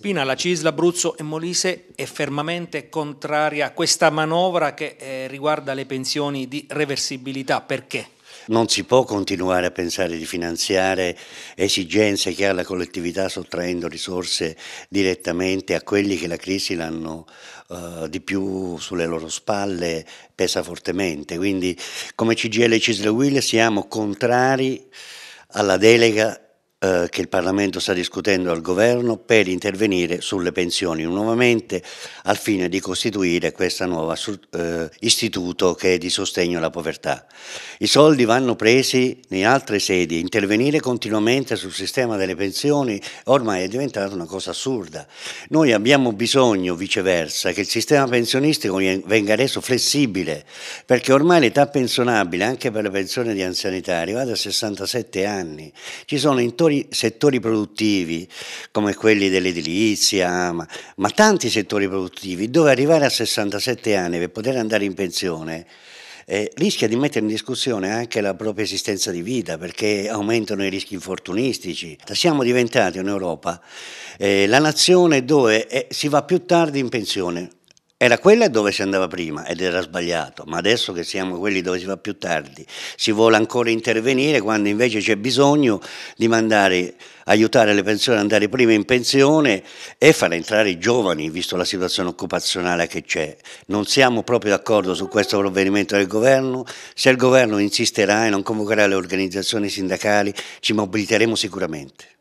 Spina, la CISL, Abruzzo e Molise è fermamente contraria a questa manovra che eh, riguarda le pensioni di reversibilità. Perché? Non si può continuare a pensare di finanziare esigenze che ha la collettività sottraendo risorse direttamente a quelli che la crisi l'hanno eh, di più sulle loro spalle, pesa fortemente. Quindi come CGL e Cisle Will siamo contrari alla delega eh, che il Parlamento sta discutendo al governo per intervenire sulle pensioni nuovamente al fine di costituire questo nuovo eh, istituto che è di sostegno alla povertà. I soldi vanno presi in altre sedi, intervenire continuamente sul sistema delle pensioni ormai è diventata una cosa assurda. Noi abbiamo bisogno viceversa che il sistema pensionistico venga reso flessibile perché ormai l'età pensionabile anche per le pensioni di anzianità è arrivata a 67 anni. Ci sono intorno settori, settori produttivi come quelli dell'edilizia, ma, ma tanti settori produttivi, dove arrivare a 67 anni per poter andare in pensione eh, rischia di mettere in discussione anche la propria esistenza di vita perché aumentano i rischi infortunistici. Siamo diventati in Europa eh, la nazione dove eh, si va più tardi in pensione, era quella dove si andava prima ed era sbagliato, ma adesso che siamo quelli dove si va più tardi, si vuole ancora intervenire quando invece c'è bisogno di mandare, aiutare le persone ad andare prima in pensione e far entrare i giovani, visto la situazione occupazionale che c'è. Non siamo proprio d'accordo su questo provvedimento del governo, se il governo insisterà e non convocherà le organizzazioni sindacali ci mobiliteremo sicuramente.